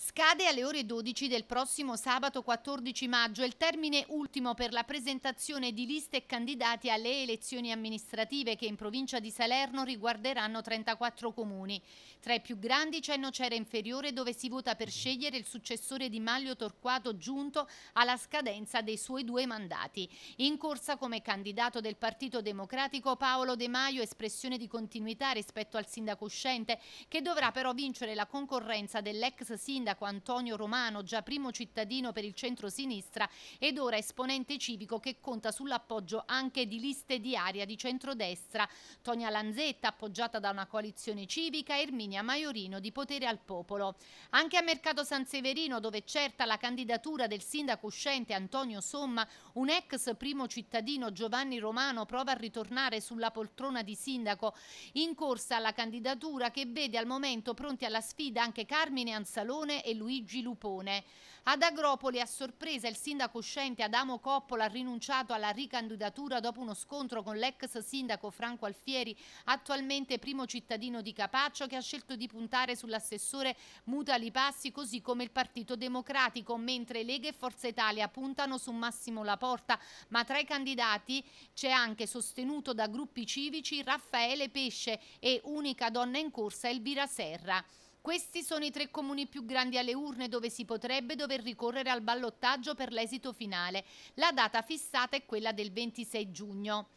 Scade alle ore 12 del prossimo sabato 14 maggio il termine ultimo per la presentazione di liste e candidati alle elezioni amministrative che in provincia di Salerno riguarderanno 34 comuni. Tra i più grandi c'è Nocera Inferiore dove si vota per scegliere il successore di Maglio Torquato giunto alla scadenza dei suoi due mandati. In corsa come candidato del Partito Democratico Paolo De Maio espressione di continuità rispetto al sindaco uscente che dovrà però vincere la concorrenza dell'ex sindaco sindaco Antonio Romano, già primo cittadino per il centro-sinistra ed ora esponente civico che conta sull'appoggio anche di liste di aria di centrodestra. Tonia Lanzetta, appoggiata da una coalizione civica, Erminia Maiorino di Potere al Popolo. Anche a Mercato San Severino, dove certa la candidatura del sindaco uscente Antonio Somma, un ex primo cittadino Giovanni Romano prova a ritornare sulla poltrona di sindaco. In corsa alla candidatura che vede al momento pronti alla sfida anche Carmine Anzalone e Luigi Lupone. Ad Agropoli a sorpresa il sindaco uscente Adamo Coppola ha rinunciato alla ricandidatura dopo uno scontro con l'ex sindaco Franco Alfieri, attualmente primo cittadino di Capaccio, che ha scelto di puntare sull'assessore Mutali Passi, così come il Partito Democratico, mentre Lega e Forza Italia puntano su Massimo Laporta, ma tra i candidati c'è anche sostenuto da gruppi civici Raffaele Pesce e unica donna in corsa Elvira Serra. Questi sono i tre comuni più grandi alle urne dove si potrebbe dover ricorrere al ballottaggio per l'esito finale. La data fissata è quella del 26 giugno.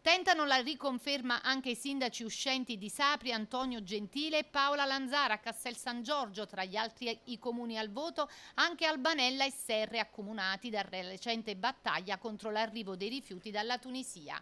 Tentano la riconferma anche i sindaci uscenti di Sapri, Antonio Gentile e Paola Lanzara a Castel San Giorgio, tra gli altri i comuni al voto, anche Albanella e Serre accomunati dal recente battaglia contro l'arrivo dei rifiuti dalla Tunisia.